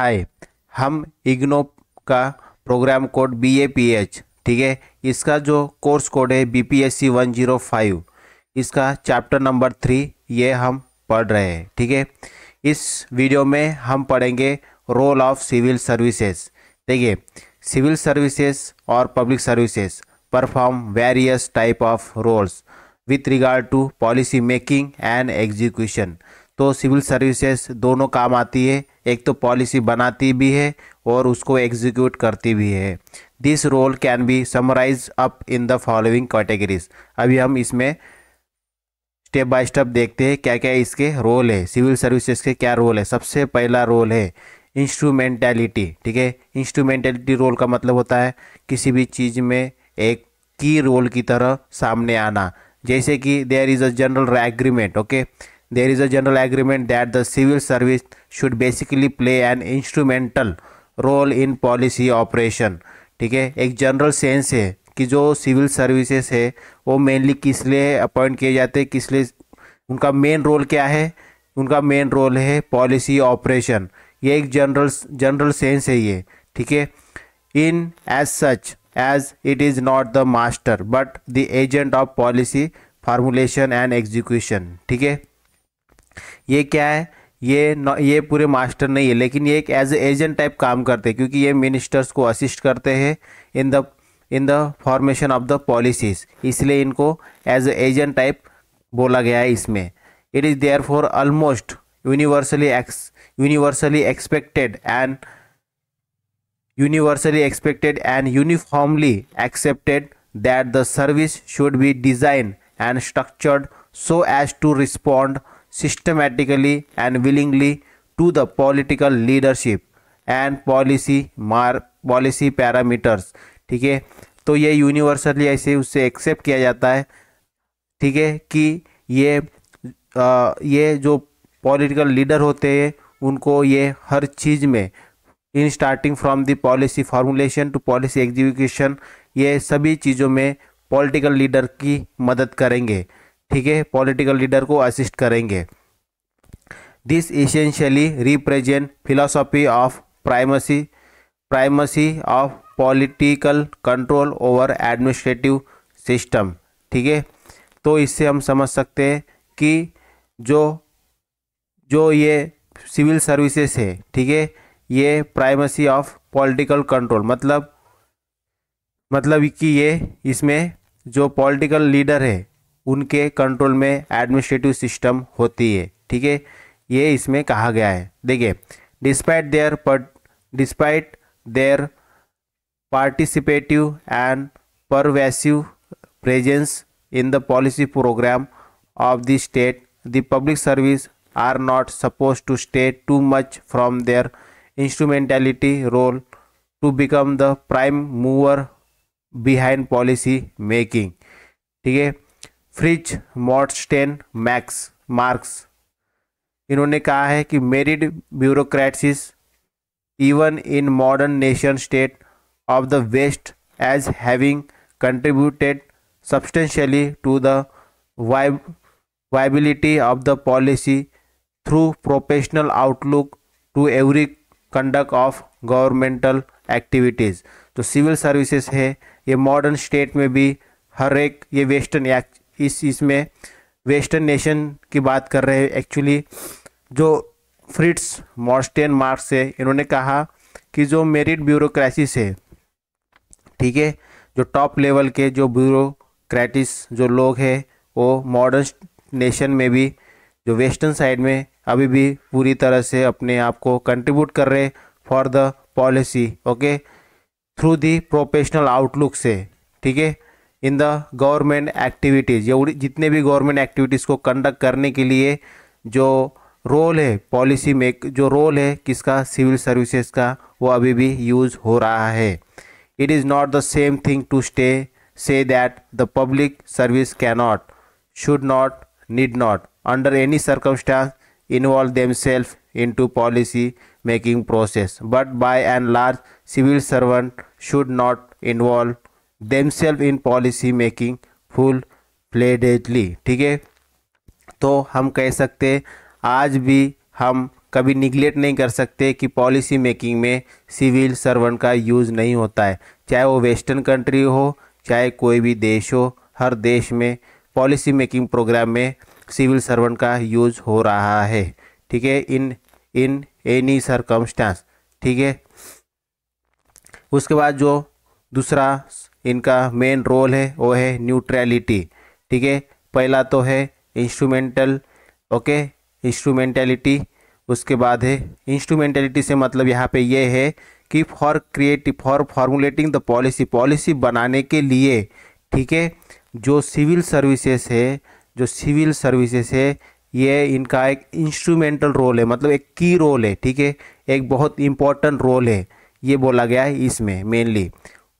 हाय हम इग्नो का programme code B A P H ठीक है इसका जो कोर्स कोड है B P S C one zero five इसका चैप्टर नंबर थ्री ये हम पढ़ रहे हैं ठीक है इस वीडियो में हम पढ़ेंगे रोल ऑफ सिविल सर्विसेज देखिए सिविल सर्विसेज और public services perform various type of roles with regard to policy making and execution तो सिविल सर्विसेज दोनों काम आती है एक तो पॉलिसी बनाती भी है और उसको एग्जीक्यूट करती भी है this role can be summarise up in the following categories अभी हम इसमें स्टेप बाय स्टेप देखते हैं क्या क्या इसके रोल है सिविल सर्विसेज के क्या रोल है सबसे पहला रोल है इंस्ट्रूमेंटेलिटी ठीक है इंस्ट्रूमेंटेलिटी रोल का मतलब होता है किसी भी चीज़ में एक की रोल की तरह सामने आना जैसे कि there is a general agreement okay there is a general agreement that the civil service should basically play an instrumental role in policy operation ठीक है एक जनरल सेंस है कि जो सिविल सर्विसेज है वो मेनली किस लिए अपॉइंट किए जाते हैं किस लिए उनका मेन रोल क्या है उनका मेन रोल है पॉलिसी ऑपरेशन ये एक जनरल जनरल सेंस है ये ठीक है in as such as it is not the master but the agent of policy formulation and execution ठीक है ये क्या है ये न, ये पूरे मास्टर नहीं है लेकिन ये एक एज एजेंट टाइप काम करते हैं क्योंकि ये मिनिस्टर्स को असिस्ट करते हैं in the in the formation of the policies इसलिए इनको एज एजेंट टाइप बोला गया है इसमें it is there for almost universally ex universally expected and universally expected and uniformly accepted that the service should be design and structured so as to respond systematically and willingly to the political leadership and policy मार policy parameters ठीक है तो ये universally ऐसे उससे accept किया जाता है ठीक है कि ये आ, ये जो पॉलिटिकल लीडर होते हैं उनको ये हर चीज़ में in starting from the policy formulation to policy execution ये सभी चीज़ों में पॉलिटिकल लीडर की मदद करेंगे ठीक है पॉलिटिकल लीडर को असिस्ट करेंगे this essentially represent philosophy of primacy primacy of political control over administrative system ठीक है तो इससे हम समझ सकते हैं कि जो जो ये सिविल सर्विसेज है ठीक है ये प्राइमेसी ऑफ पॉलिटिकल कंट्रोल मतलब मतलब कि ये इसमें जो पॉलिटिकल लीडर है उनके कंट्रोल में एडमिनिस्ट्रेटिव सिस्टम होती है ठीक है ये इसमें कहा गया है देखिए डिस्पाइट देयर पर despite their participative and pervasive presence in the policy programme of the state the public service are not suppose to stay too much from their instrumentality role to become the prime mover behind policy making ठीक है fridge मॉडस्टेन max marks इन्होंने कहा है कि merit bureaucracies even in modern nation state of the West as having contributed substantially to the viability of the policy through professional outlook to every conduct of governmental activities तो civil services है ये modern state में भी हर एक ये western इस चीज़ में western nation की बात कर रहे हैं एक्चुअली जो फ्रिट्स मॉर्स्टेन मार्क्स है इन्होंने कहा कि जो मेरिट ब्यूरोक्रेसिस है ठीक है जो टॉप लेवल के जो ब्यूरोक्रेटिस जो लोग हैं वो मॉडर्न नेशन में भी जो वेस्टर्न साइड में अभी भी पूरी तरह से अपने आप को कंट्रीब्यूट कर रहे for the policy okay through the professional outlook से ठीक है इन द गवर्नमेंट एक्टिविटीज़ जितने भी गवर्नमेंट एक्टिविटीज़ को कंडक्ट करने के लिए जो रोल है पॉलिसी मेक जो रोल है किसका सिविल सर्विसेज का वो अभी भी यूज़ हो रहा है it is not the same thing to stay say that the public service cannot should not need not under any circumstance involve them self in to policy making process but by and large civil servant should not involve themselves in policy making full fledgedly ठीक है तो हम कह सकते आज भी हम कभी निगलेक्ट नहीं कर सकते कि पॉलिसी मेकिंग में सिविल सर्वेंट का यूज़ नहीं होता है चाहे वो वेस्टर्न कंट्री हो चाहे कोई भी देश हो हर देश में पॉलिसी मेकिंग प्रोग्राम में सिविल सर्वेंट का यूज़ हो रहा है ठीक है इन इन एनी सरकमस्टांस ठीक है उसके बाद जो दूसरा इनका मेन रोल है वो है न्यूट्रैलिटी ठीक है पहला तो है इंस्ट्रूमेंटल ओके इंस्ट्रूमेंटलिटी उसके बाद है इंस्ट्रूमेंटलिटी से मतलब यहाँ पे ये है कि for creative for formulating the policy policy बनाने के लिए ठीक है जो सिविल सर्विसेज है जो सिविल सर्विसेज है ये इनका एक इंस्ट्रूमेंटल रोल है मतलब एक की रोल है ठीक है एक बहुत इम्पॉर्टेंट रोल है ये बोला गया है इसमें मेनली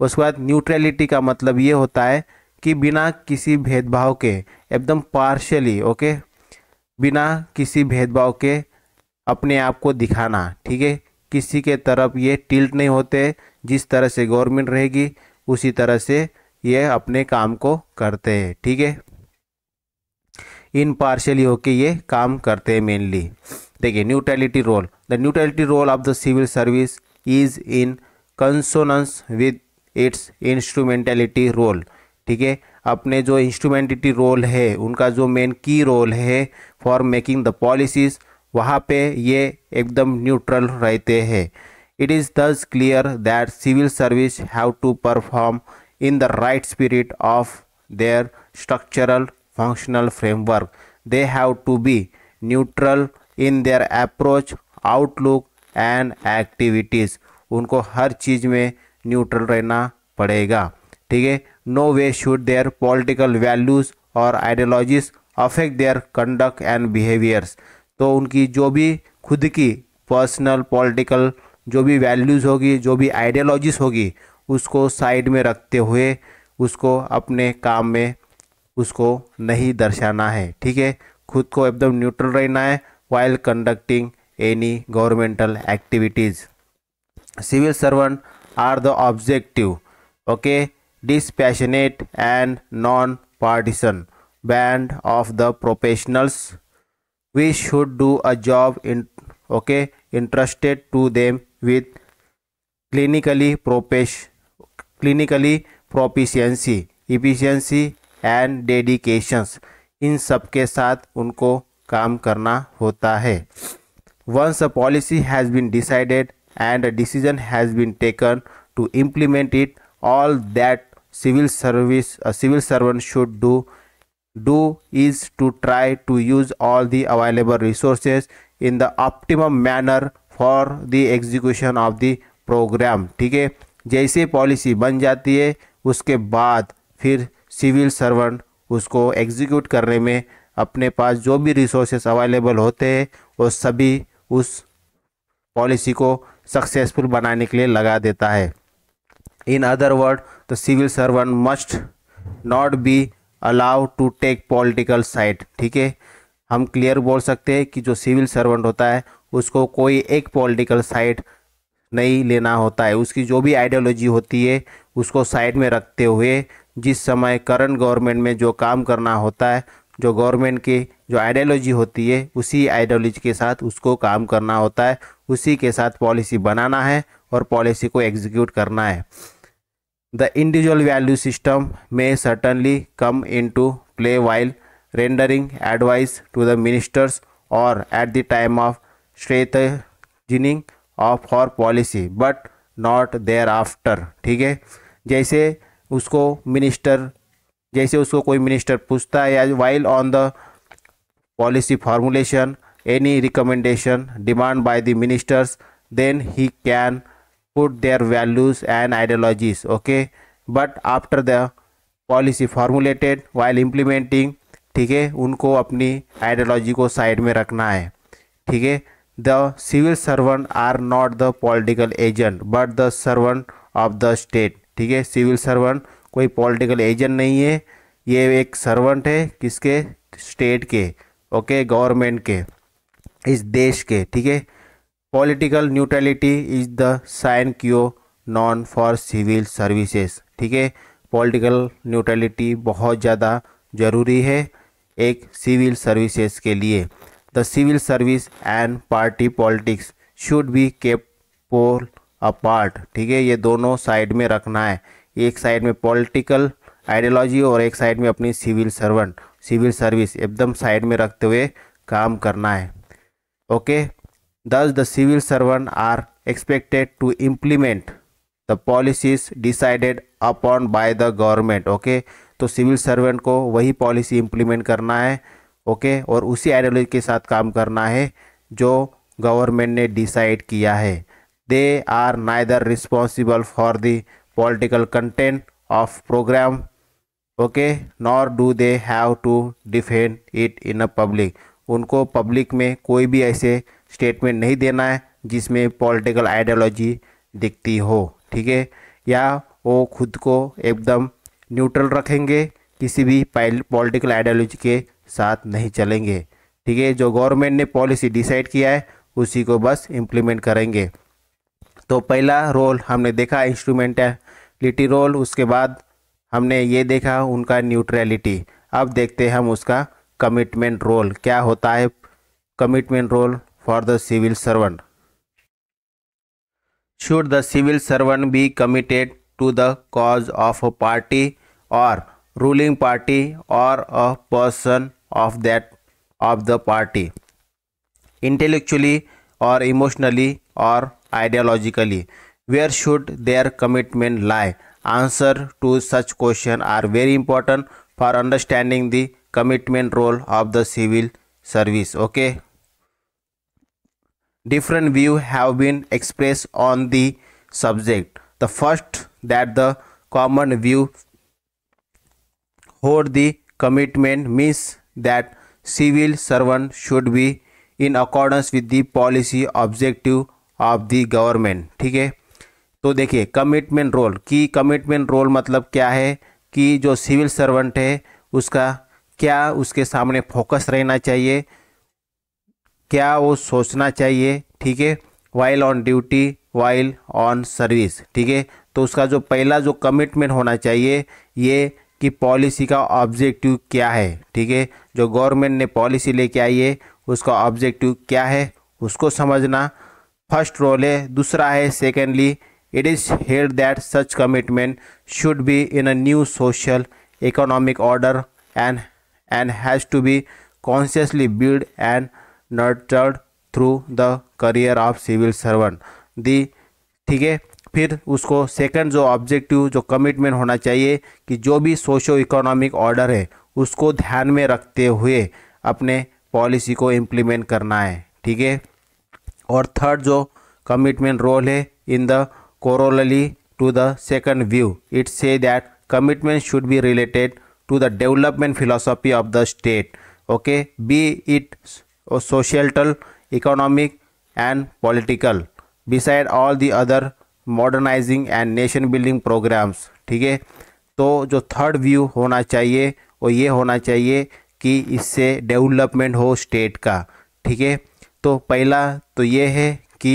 उसके बाद न्यूट्रलिटी का मतलब ये होता है कि बिना किसी भेदभाव के एकदम पार्शली ओके बिना किसी भेदभाव के अपने आप को दिखाना ठीक है किसी के तरफ ये टिल्ट नहीं होते जिस तरह से गवर्नमेंट रहेगी उसी तरह से ये अपने काम को करते हैं ठीक है इन पार्शली होके ये काम करते हैं मेनली देखिए neutrality role the neutrality role of the civil service is in consonance with its instrumentality role ठीक है अपने जो इंस्ट्रूमेंटिटी रोल है उनका जो मेन की रोल है फॉर मेकिंग द पॉलिसीज़ वहाँ पे ये एकदम न्यूट्रल रहते हैं it is thus clear that civil service have to perform in the right spirit of their structural functional framework they have to be neutral in their approach outlook and activities उनको हर चीज़ में neutral रहना पड़ेगा ठीक है no way should their political values और ideologies affect their conduct and behaviours तो उनकी जो भी खुद की पर्सनल पॉलिटिकल जो भी वैल्यूज़ होगी जो भी आइडियोलॉजीज होगी उसको साइड में रखते हुए उसको अपने काम में उसको नहीं दर्शाना है ठीक है खुद को एकदम न्यूट्रल रहना है while conducting any governmental activities civil servant are the objective okay dispassionate and non partisan band of the professionals we should do a job in okay interested to them with clinically profess clinically proficiency efficiency and dedications इन सब के साथ उनको काम करना होता है once a policy has been decided and a decision has been taken to implement it all that civil service a civil servant should do do is to try to use all the available resources in the optimum manner for the execution of the program theek hai jaise policy ban jati hai uske baad fir civil servant usko execute karne mein अपने पास जो भी resources available होते हैं वो सभी उस policy को successful बनाने के लिए लगा देता है in other word the civil servant must not be allow to take political side ठीक है हम क्लियर बोल सकते हैं कि जो सिविल सर्वेंट होता है उसको कोई एक पॉलिटिकल साइड नहीं लेना होता है उसकी जो भी आइडियोलॉजी होती है उसको साइड में रखते हुए जिस समय करंट गवर्नमेंट में जो काम करना होता है जो गवर्नमेंट के जो आइडियोलॉजी होती है उसी आइडियोलॉजी के साथ उसको काम करना होता है उसी के साथ पॉलिसी बनाना है और पॉलिसी को एग्जीक्यूट करना है द इंडिविजुअल वैल्यू सिस्टम में certainly come in to play while rendering advice to the ministers और at the time of strengthening of for policy but not thereafter ठीक है जैसे उसको मिनिस्टर जैसे उसको कोई मिनिस्टर पूछता है या while on the policy formulation any recommendation demand by the ministers then he can put their values and ideologies okay but after the policy formulated while implementing ठीक है उनको अपनी आइडियोलॉजी को साइड में रखना है ठीक है the civil servant are not the political agent but the servant of the state ठीक है सिविल सर्वेंट कोई पॉलिटिकल एजेंट नहीं है ये एक सर्वेंट है किसके स्टेट के ओके गवर्नमेंट के इस देश के ठीक है political neutrality is the sine qua non for civil services ठीक है पॉलिटिकल न्यूट्रलिटी बहुत ज़्यादा ज़रूरी है एक सिविल सर्विसेज के लिए the civil service and party politics should be kept pole apart ठीक है ये दोनों साइड में रखना है एक साइड में पॉलिटिकल आइडियोलॉजी और एक साइड में अपनी सिविल सर्वेंट सिविल सर्विस एकदम साइड में रखते हुए काम करना है okay thus the civil servant are expected to implement the policies decided upon by the government okay तो सिविल सर्वेंट को वही पॉलिसी इम्प्लीमेंट करना है ओके okay? और उसी आइडियोलॉजी के साथ काम करना है जो गवर्नमेंट ने डिसाइड किया है they are neither responsible for the political content of program okay nor do they have to defend it in a public उनको पब्लिक में कोई भी ऐसे स्टेटमेंट नहीं देना है जिसमें पॉलिटिकल आइडियोलॉजी दिखती हो ठीक है या वो खुद को एकदम न्यूट्रल रखेंगे किसी भी पॉलिटिकल आइडियोलॉजी के साथ नहीं चलेंगे ठीक है जो गवर्नमेंट ने पॉलिसी डिसाइड किया है उसी को बस इम्प्लीमेंट करेंगे तो पहला रोल हमने देखा इंस्ट्रूमेंट लिटी रोल उसके बाद हमने ये देखा उनका न्यूट्रलिटी अब देखते हैं हम उसका कमिटमेंट रोल क्या होता है commitment role for the civil servant should the civil servant be committed to the cause of a party और रूलिंग पार्टी और a person of that of the party intellectually और इमोशनली और ideologically Where should their commitment lie? Answer to such question are very important for understanding the commitment role of the civil service. Okay. Different view have been expressed on the subject. The first that the common view hold the commitment means that civil servant should be in accordance with the policy objective of the government. Okay. तो देखिए commitment role की commitment role मतलब क्या है कि जो civil servant है उसका क्या उसके सामने फोकस रहना चाहिए क्या वो सोचना चाहिए ठीक है while on duty while on service ठीक है तो उसका जो पहला जो कमिटमेंट होना चाहिए ये कि पॉलिसी का ऑब्जेक्टिव क्या है ठीक है जो गवर्नमेंट ने पॉलिसी लेके आई है उसका ऑब्जेक्टिव क्या है उसको समझना फर्स्ट रोल है दूसरा है secondly It is here that such commitment should be in a new social economic order and, and has to be consciously built and nurtured through the career of civil servant दी ठीक है फिर उसको second जो objective जो commitment होना चाहिए कि जो भी सोशो इकोनॉमिक ऑर्डर है उसको ध्यान में रखते हुए अपने पॉलिसी को इम्प्लीमेंट करना है ठीक है और थर्ड जो कमिटमेंट रोल है in the corollary to the second view. It say that commitment should be related to the development philosophy of the state. Okay, be it societal, economic, and political. Beside all the other modernizing and nation building programs theek hai to jo third view hona chahiye wo ye hona chahiye ki isse development ho state ka theek hai to pehla to ye hai ki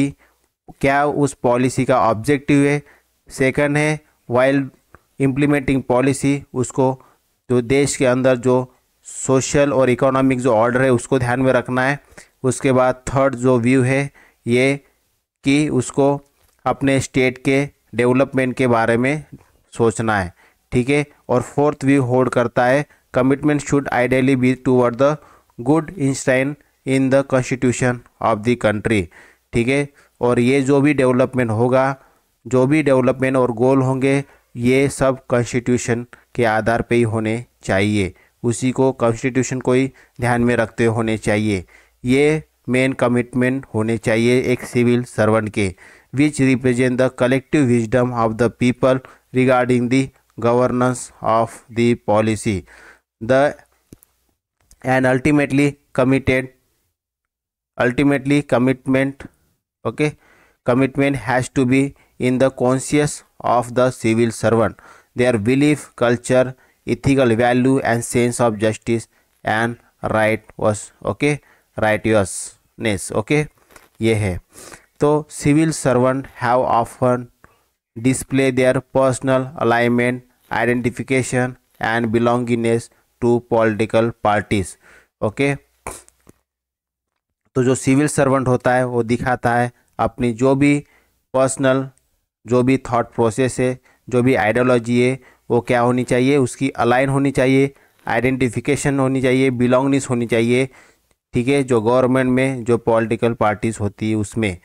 क्या उस policy का objective है second है while implementing policy उसको जो देश के अंदर जो सोशल और इकोनॉमिक जो ऑर्डर है उसको ध्यान में रखना है उसके बाद थर्ड जो व्यू है ये कि उसको अपने स्टेट के डेवलपमेंट के बारे में सोचना है ठीक है और फोर्थ व्यू होल्ड करता है commitment should ideally be toward the good enshrined in the constitution of the country ठीक है और ये जो भी डेवलपमेंट होगा जो भी डेवलपमेंट और गोल होंगे ये सब कॉन्स्टिट्यूशन के आधार पे ही होने चाहिए उसी को कॉन्स्टिट्यूशन को ही ध्यान में रखते होने चाहिए ये मेन कमिटमेंट होने चाहिए एक सिविल सर्वेंट के which represent the collective wisdom of the people regarding the governance of the policy the and ultimately committed ultimately commitment okay commitment has to be in the conscience of the civil servant their belief culture ethical value and sense of justice and right was okay righteousness okay ye hai civil servant have often display their personal alignment identification and belongingness to political parties okay तो जो civil servant होता है वो दिखाता है अपनी जो भी पर्सनल जो भी थॉट प्रोसेस है जो भी आइडियोलॉजी है वो क्या होनी चाहिए उसकी अलाइन होनी चाहिए आइडेंटिफिकेशन होनी चाहिए बिलोंगनेस होनी चाहिए ठीक है जो गवर्नमेंट में जो पॉलिटिकल पार्टीज होती है उसमें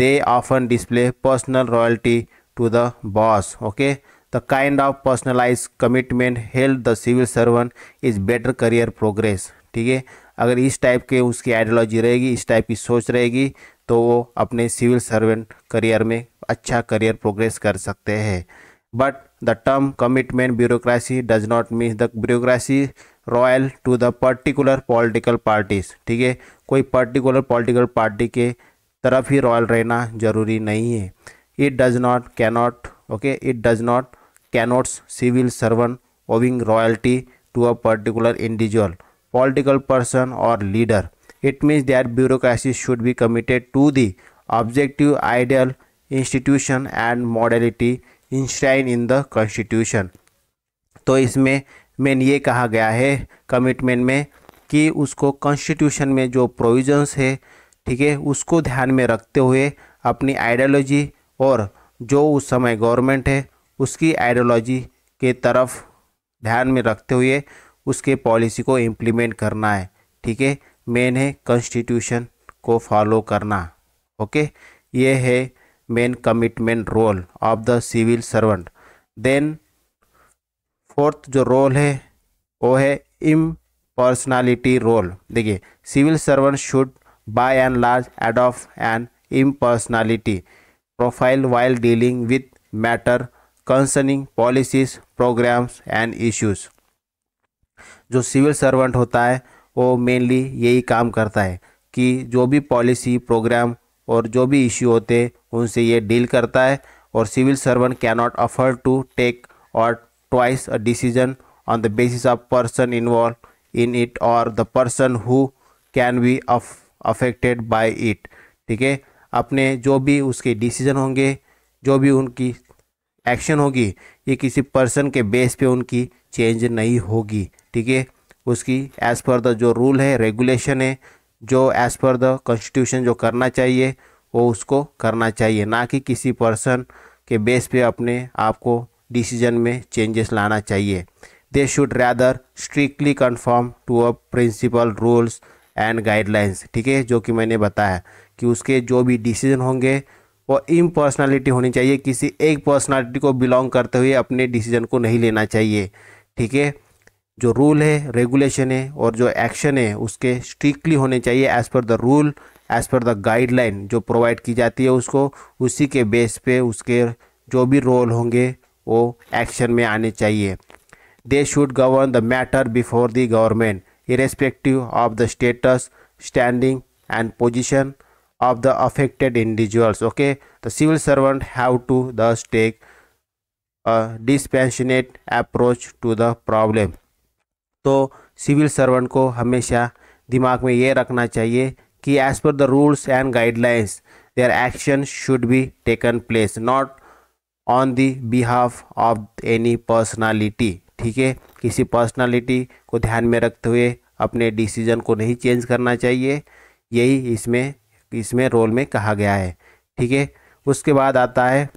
they often display personal royalty to the boss okay the kind of personalise commitment held the civil servant is better career progress ठीक है अगर इस टाइप के उसकी आइडियोलॉजी रहेगी इस टाइप की सोच रहेगी तो वो अपने सिविल सर्वेंट करियर में अच्छा करियर प्रोग्रेस कर सकते हैं but the term commitment bureaucracy does not mean the bureaucracy royal to the particular political parties ठीक है कोई पर्टिकुलर पॉलिटिकल पार्टी के तरफ ही रॉयल रहना जरूरी नहीं है it does not connote okay it does not connotes civil servant owing royalty to a particular individual political person or leader. It means that bureaucracy should be committed to the objective ideal institution and modality enshrined in the constitution. तो इसमें main ये कहा गया है commitment में कि उसको constitution में जो प्रोविजंस है ठीक है उसको ध्यान में रखते हुए अपनी आइडियोलॉजी और जो उस समय गवर्नमेंट है उसकी आइडियोलॉजी के तरफ ध्यान में रखते हुए उसके पॉलिसी को इम्प्लीमेंट करना है ठीक है मेन है कॉन्स्टिट्यूशन को फॉलो करना ओके ये है main commitment role of the civil servant then fourth जो रोल है वो है इम पर्सनैलिटी रोल देखिए civil servant should by and large adopt and impersonality profile while dealing with matter concerning policies programmes and issues जो civil servant होता है वो mainly यही काम करता है कि जो भी पॉलिसी प्रोग्राम और जो भी इश्यू होते हैं उनसे ये डील करता है और civil servant can not afford to take और twice a decision on the basis of person involve in it और the person who can be affected by it ठीक है अपने जो भी उसके डिसीजन होंगे जो भी उनकी एक्शन होगी ये किसी पर्सन के बेस पे उनकी चेंज नहीं होगी ठीक है उसकी एज़ पर द जो रूल है रेगुलेशन है जो एज़ पर द कॉन्स्टिट्यूशन जो करना चाहिए वो उसको करना चाहिए ना कि किसी पर्सन के बेस पे अपने आप को डिसीजन में चेंजेस लाना चाहिए they should rather strictly conform to a principle rules and guidelines ठीक है जो कि मैंने बताया कि उसके जो भी डिसीजन होंगे वो इम्पर्सनैलिटी होनी चाहिए किसी एक पर्सनैलिटी को बिलोंग करते हुए अपने डिसीजन को नहीं लेना चाहिए ठीक है जो रूल है रेगुलेशन है और जो एक्शन है उसके स्ट्रिक्टली होने चाहिए as per the rule as per the guideline जो प्रोवाइड की जाती है उसको उसी के बेस पे उसके जो भी रोल होंगे वो एक्शन में आने चाहिए they should govern the matter before the government irrespective of the status standing and position of the affected individuals okay the civil servant have to thus take a dispassionate approach to the problem तो civil servant को हमेशा दिमाग में ये रखना चाहिए कि as per the rules and guidelines their action should be taken place not on the behalf of any personality ठीक है किसी पर्सनालिटी को ध्यान में रखते हुए अपने डिसीजन को नहीं चेंज करना चाहिए यही इसमें इसमें रोल में कहा गया है ठीक है उसके बाद आता है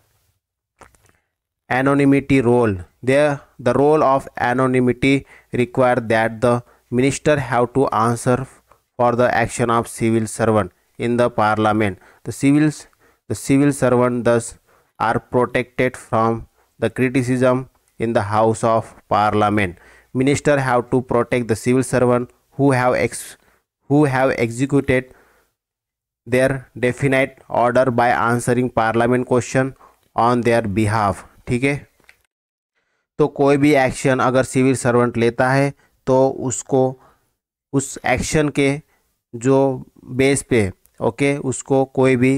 anonymity role There, the role of anonymity required that the minister have to answer for the action of civil servant in the parliament. The civils, the civil servant thus are protected from the criticism in the House of Parliament. Minister have to protect the civil servant who have ex who have executed their definite order by answering Parliament question on their behalf. ठीक है तो कोई भी action अगर civil servant लेता है तो उसको उस एक्शन के जो बेस पे ओके उसको कोई भी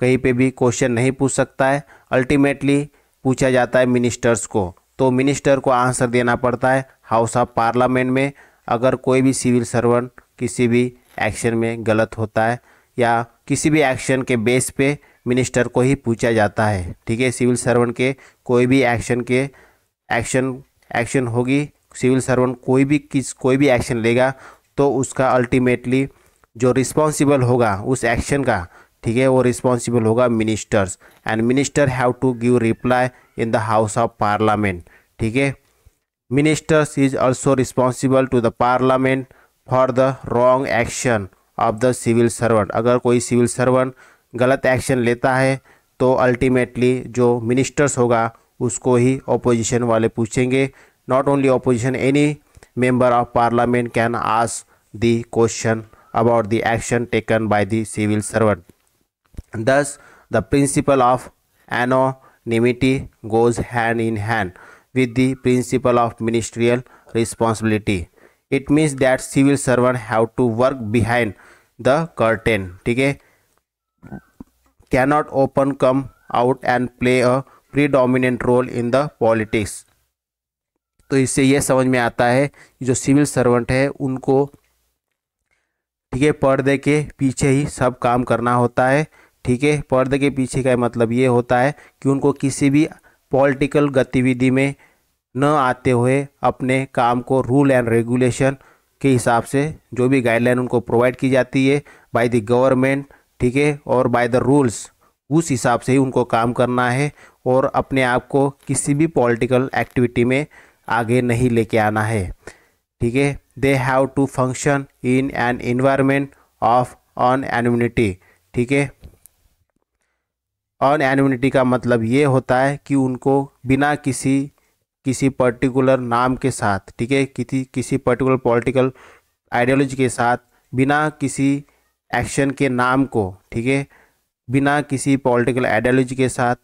कहीं पे भी क्वेश्चन नहीं पूछ सकता है अल्टीमेटली पूछा जाता है मिनिस्टर्स को तो मिनिस्टर को आंसर देना पड़ता है हाउस ऑफ पार्लियामेंट में अगर कोई भी सिविल सर्वेंट किसी भी एक्शन में गलत होता है या किसी भी एक्शन के बेस पे मिनिस्टर को ही पूछा जाता है ठीक है सिविल सर्वेंट के कोई भी एक्शन के एक्शन एक्शन होगी सिविल सर्वेंट कोई भी किस कोई भी एक्शन लेगा तो उसका अल्टीमेटली जो रिस्पॉन्सिबल होगा उस एक्शन का ठीक है वो रिस्पॉन्सिबल होगा ministers and minister have to give reply in the house of parliament ठीक है ministers is also responsible to the parliament for the wrong action of the civil servant अगर कोई सिविल सर्वेंट गलत एक्शन लेता है तो ultimately जो ministers होगा उसको ही ऑपोजिशन वाले पूछेंगे not only opposition any member of parliament can ask the question about the action taken by the civil servant thus the principle of anonymity goes hand in hand with the principle of ministerial responsibility it means that civil servant have to work behind the curtain ठीक है cannot open come out and play a predominant role in the politics तो इससे यह समझ में आता है कि जो सिविल सर्वेंट है उनको ठीक है पर्दे के पीछे ही सब काम करना होता है ठीक है पर्दे के पीछे का मतलब ये होता है कि उनको किसी भी पॉलिटिकल गतिविधि में न आते हुए अपने काम को रूल एंड रेगुलेशन के हिसाब से जो भी गाइडलाइन उनको प्रोवाइड की जाती है बाय द गवर्नमेंट ठीक है और बाय द रूल्स उस हिसाब से ही उनको काम करना है और अपने आप को किसी भी पॉलिटिकल एक्टिविटी में आगे नहीं लेके आना है ठीक है they have to function in an environment of on anonymity ठीक है ऑन एनिम्यूनिटी का मतलब ये होता है कि उनको बिना किसी किसी पर्टिकुलर नाम के साथ ठीक है किसी किसी पर्टिकुलर पॉलिटिकल आइडियोलॉजी के साथ बिना किसी एक्शन के नाम को ठीक है बिना किसी पॉलिटिकल आइडियोलॉजी के साथ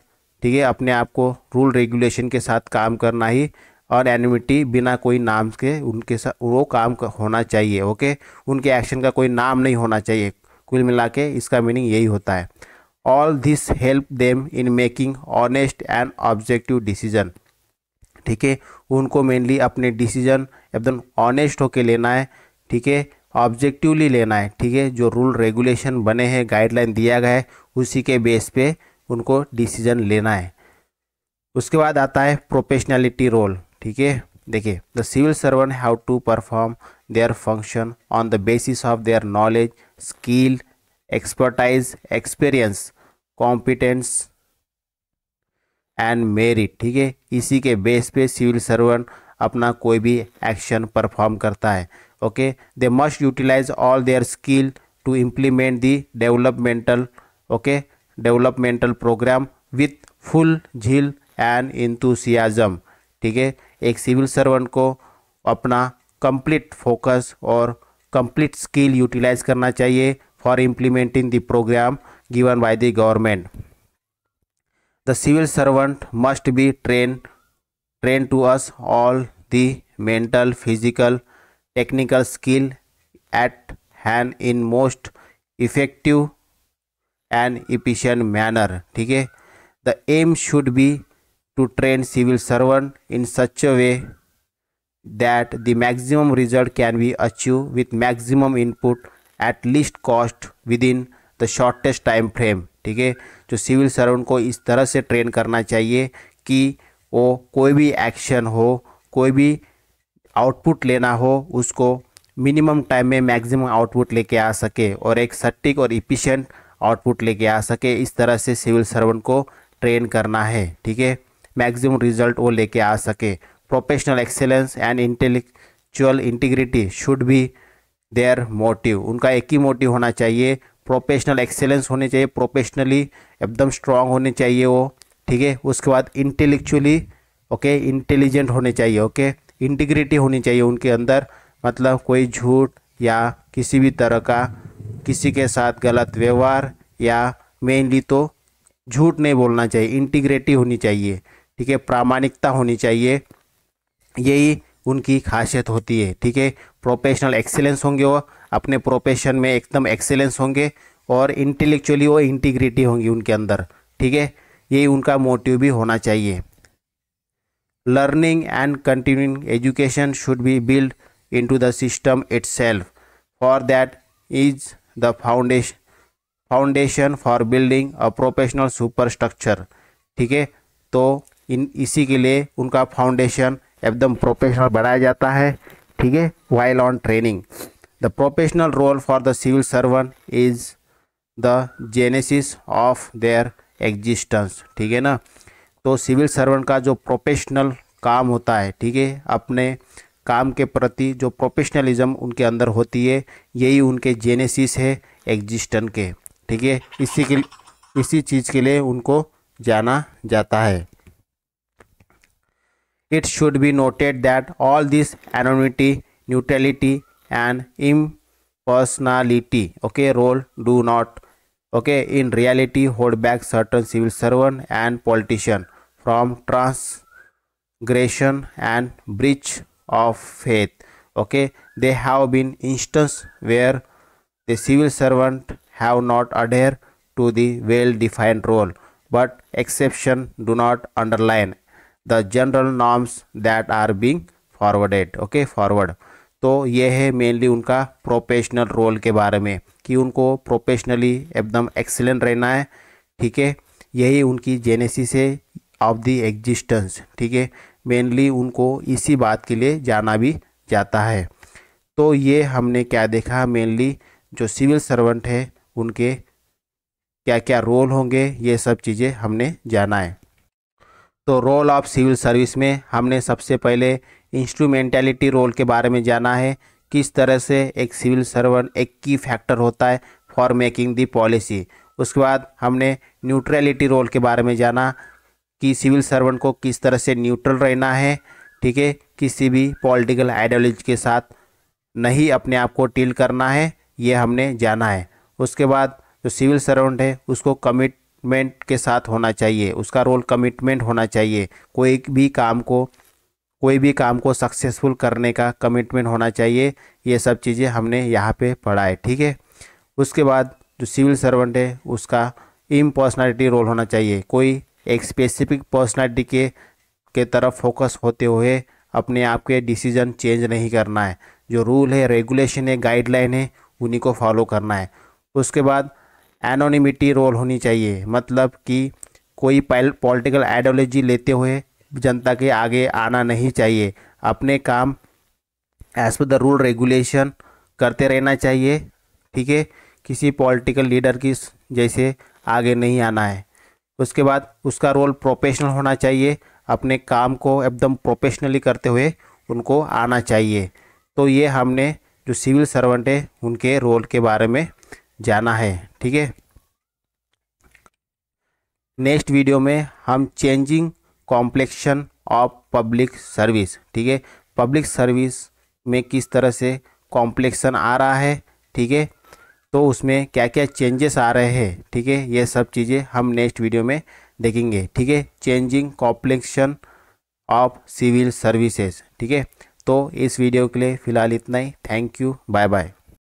ठीक है अपने आप को रूल रेगुलेशन के साथ काम करना ही और एनिमिटी बिना कोई नाम के उनके साथ वो काम होना चाहिए ओके उनके एक्शन का कोई नाम नहीं होना चाहिए कुल मिला के इसका मीनिंग यही होता है all this help them in making honest and objective decision ठीक है उनको मेनली अपने डिसीजन एकदम ऑनेस्ट होके लेना है ठीक है ऑब्जेक्टिवली लेना है ठीक है जो रूल रेगुलेशन बने हैं गाइडलाइन दिया गया है उसी के बेस पे उनको डिसीजन लेना है उसके बाद आता है प्रोफेशनलिटी रोल ठीक है देखिए the civil servant have to perform their function on the basis of their knowledge skill expertise experience competence and merit ठीक है इसी के बेस पे सिविल सर्वेंट अपना कोई भी एक्शन परफॉर्म करता है okay they must utilise all their skill to implement the developmental okay developmental programme with full zeal and enthusiasm ठीक है एक सिविल सर्वेंट को अपना कंप्लीट फोकस और कंप्लीट स्किल यूटिलाइज करना चाहिए for implementing the programme given by the government the civil servant must be train train to use all the mental physical technical skill at hand in most effective and efficient manner ठीक है the aim should be to train civil servant in such a way that the maximum result can be achieve with maximum input at least cost within the shortest time frame ठीक है जो civil servant को इस तरह से train करना चाहिए कि वो कोई भी एक्शन हो कोई भी आउटपुट लेना हो उसको मिनिमम टाइम में मैक्सिमम आउटपुट लेके आ सके और एक सटीक और इफ़िशेंट आउटपुट लेके आ सके इस तरह से सिविल सर्वेंट को ट्रेन करना है ठीक है मैक्सिमम रिजल्ट वो लेके आ सके professional excellence and intellectual integrity should be their motive उनका एक ही मोटिव होना चाहिए प्रोफेशनल एक्सेलेंस होने चाहिए प्रोफेशनली एकदम स्ट्रांग होने चाहिए वो ठीक है उसके बाद इंटेलेक्चुअली ओके इंटेलिजेंट होने चाहिए ओके इंटीग्रिटी होनी चाहिए उनके अंदर मतलब कोई झूठ या किसी भी तरह का किसी के साथ गलत व्यवहार या मेनली तो झूठ नहीं बोलना चाहिए इंटीग्रिटी होनी चाहिए ठीक है प्रामाणिकता होनी चाहिए यही उनकी खासियत होती है ठीक है प्रोफेशनल एक्सेलेंस होंगे वो अपने प्रोफेशन में एकदम एक्सेलेंस होंगे और इंटेलेक्चुअली वो इंटीग्रिटी होंगी उनके अंदर ठीक है यही उनका मोटिव भी होना चाहिए learning and continuing education should be build into the system itself for that is the foundation foundation for building a professional superstructure ठीक है तो इन इसी के लिए उनका फाउंडेशन एकदम प्रोफेशनल बढ़ाया जाता है ठीक है while on training the professional role for the civil servant is the genesis of their existence ठीक है ना तो सिविल सर्वन का जो प्रोफेशनल काम होता है ठीक है अपने काम के प्रति जो प्रोफेशनलिज्म उनके अंदर होती है यही उनके जेनेसिस है एग्जिस्टन के ठीक है इसी के इसी चीज़ के लिए उनको जाना जाता है it's should be noted that all this anonymity neutrality and impersonality okay role do not okay in reality hold back certain civil servant and politician from transgression and breach of faith okay they have been instances where the civil servant have not adhere to the well defined role but exception do not underline the general norms that are being forwarded okay forward तो ये है mainly उनका professional role के बारे में कि उनको professionally एकदम एक्सेलेंट रहना है ठीक है यही उनकी जेनेसिस है ऑफ द एग्जिस्टेंस ठीक है मेनली उनको इसी बात के लिए जाना भी जाता है तो ये हमने क्या देखा मेनली जो सिविल सर्वेंट है उनके क्या क्या रोल होंगे ये सब चीज़ें हमने जाना है तो रोल ऑफ सिविल सर्विस में हमने सबसे पहले इंस्ट्रूमेंटलिटी रोल के बारे में जाना है किस तरह से एक सिविल सर्वेंट एक की फैक्टर होता है फॉर मेकिंग दी पॉलिसी उसके बाद हमने न्यूट्रलिटी रोल के बारे में जाना कि सिविल सर्वेंट को किस तरह से न्यूट्रल रहना है ठीक है किसी भी पॉलिटिकल आइडियोलॉजी के साथ नहीं अपने आप को टील करना है ये हमने जाना है उसके बाद जो सिविल सर्वेंट है उसको कमिटमेंट के साथ होना चाहिए उसका रोल कमिटमेंट होना चाहिए कोई भी काम को कोई भी काम को सक्सेसफुल करने का कमिटमेंट होना चाहिए ये सब चीज़ें हमने यहाँ पे पढ़ा है ठीक है उसके बाद जो सिविल सर्वेंट है उसका इम्पर्सनैलिटी रोल होना चाहिए कोई एक स्पेसिफिक पर्सनालिटी के के तरफ फोकस होते हुए अपने आप के डिसीजन चेंज नहीं करना है जो रूल है रेगुलेशन है गाइडलाइन है उन्हीं को फॉलो करना है उसके बाद एनोनिमिटी रोल होनी चाहिए मतलब कि कोई पॉलिटिकल आइडियोलॉजी लेते हुए जनता के आगे आना नहीं चाहिए अपने काम as per the rule regulation करते रहना चाहिए ठीक है किसी पॉलिटिकल लीडर की जैसे आगे नहीं आना है उसके बाद उसका रोल प्रोफेशनल होना चाहिए अपने काम को एकदम प्रोफेशनली करते हुए उनको आना चाहिए तो ये हमने जो सिविल सर्वेंट है उनके रोल के बारे में जाना है ठीक है नेक्स्ट वीडियो में हम changing complexion of public service ठीक है पब्लिक सर्विस में किस तरह से कॉम्प्लेक्शन आ रहा है ठीक है तो उसमें क्या क्या चेंजेस आ रहे हैं ठीक है ये सब चीज़ें हम नेक्स्ट वीडियो में देखेंगे ठीक है changing complexion of civil services ठीक है तो इस वीडियो के लिए फ़िलहाल इतना ही थैंक यू बाय बाय